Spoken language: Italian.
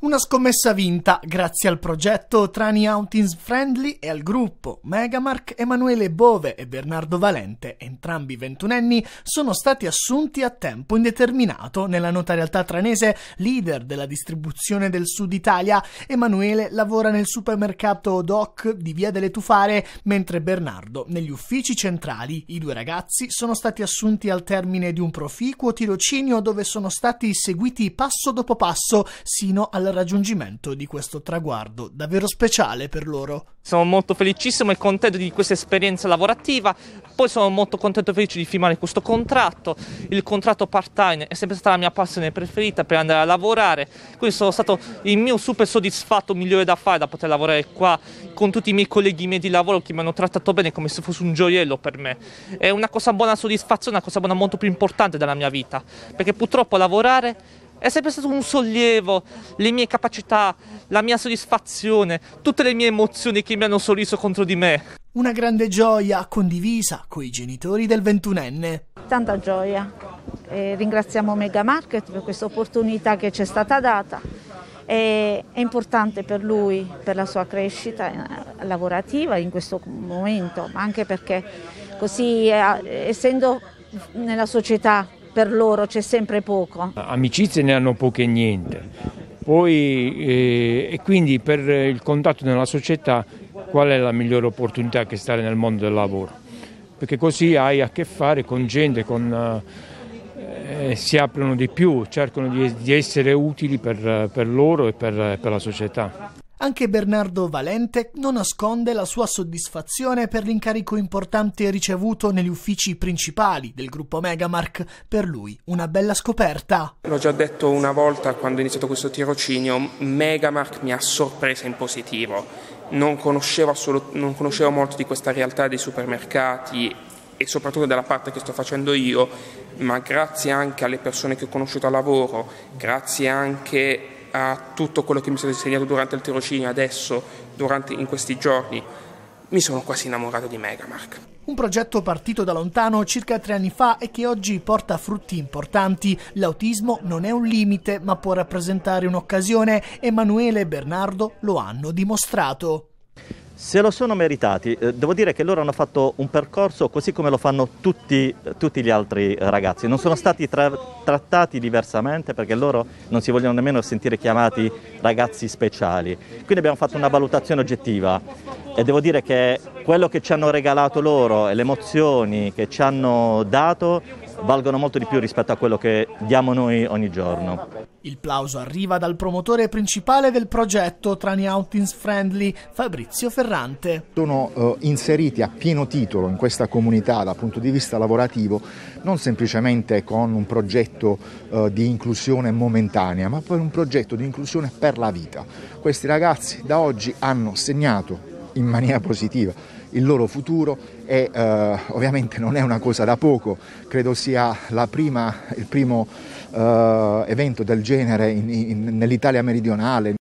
Una scommessa vinta grazie al progetto Trani Outings Friendly e al gruppo Megamark Emanuele Bove e Bernardo Valente, entrambi ventunenni, sono stati assunti a tempo indeterminato nella nota realtà tranese, leader della distribuzione del sud Italia. Emanuele lavora nel supermercato Doc di Via delle Tufare, mentre Bernardo negli uffici centrali. I due ragazzi sono stati assunti al termine di un proficuo tirocinio dove sono stati seguiti passo dopo passo sino alla raggiungimento di questo traguardo davvero speciale per loro. Sono molto felicissimo e contento di questa esperienza lavorativa, poi sono molto contento e felice di firmare questo contratto, il contratto part-time è sempre stata la mia passione preferita per andare a lavorare, quindi sono stato il mio super soddisfatto migliore da fare, da poter lavorare qua con tutti i miei colleghi miei di lavoro che mi hanno trattato bene come se fosse un gioiello per me. È una cosa buona soddisfazione, una cosa buona molto più importante della mia vita, perché purtroppo lavorare è sempre stato un sollievo, le mie capacità, la mia soddisfazione, tutte le mie emozioni che mi hanno sorriso contro di me. Una grande gioia condivisa con i genitori del ventunenne. Tanta gioia. E ringraziamo Mega Market per questa opportunità che ci è stata data. E è importante per lui, per la sua crescita eh, lavorativa in questo momento, ma anche perché così eh, essendo nella società per loro c'è sempre poco. Amicizie ne hanno poche e niente. Poi, eh, e quindi per il contatto nella società qual è la migliore opportunità che stare nel mondo del lavoro? Perché così hai a che fare con gente, con, eh, eh si aprono di più, cercano di, di essere utili per, per loro e per, per la società. Anche Bernardo Valente non nasconde la sua soddisfazione per l'incarico importante ricevuto negli uffici principali del gruppo Megamark, per lui una bella scoperta. L'ho già detto una volta quando ho iniziato questo tirocinio, Megamark mi ha sorpresa in positivo. Non conoscevo, assoluto, non conoscevo molto di questa realtà dei supermercati e soprattutto della parte che sto facendo io, ma grazie anche alle persone che ho conosciuto a lavoro, grazie anche a tutto quello che mi sono insegnato durante il tirocinio adesso, durante, in questi giorni, mi sono quasi innamorato di Megamark. Un progetto partito da lontano circa tre anni fa e che oggi porta frutti importanti. L'autismo non è un limite, ma può rappresentare un'occasione. Emanuele e Bernardo lo hanno dimostrato. Se lo sono meritati, eh, devo dire che loro hanno fatto un percorso così come lo fanno tutti, tutti gli altri eh, ragazzi, non sono stati tra, trattati diversamente perché loro non si vogliono nemmeno sentire chiamati ragazzi speciali, quindi abbiamo fatto una valutazione oggettiva e devo dire che quello che ci hanno regalato loro e le emozioni che ci hanno dato valgono molto di più rispetto a quello che diamo noi ogni giorno. Il plauso arriva dal promotore principale del progetto Trani Outings Friendly, Fabrizio Ferrante. Sono eh, inseriti a pieno titolo in questa comunità dal punto di vista lavorativo, non semplicemente con un progetto eh, di inclusione momentanea, ma poi un progetto di inclusione per la vita. Questi ragazzi da oggi hanno segnato in maniera positiva il loro futuro e eh, ovviamente non è una cosa da poco, credo sia prima, il primo eh, evento del genere nell'Italia meridionale,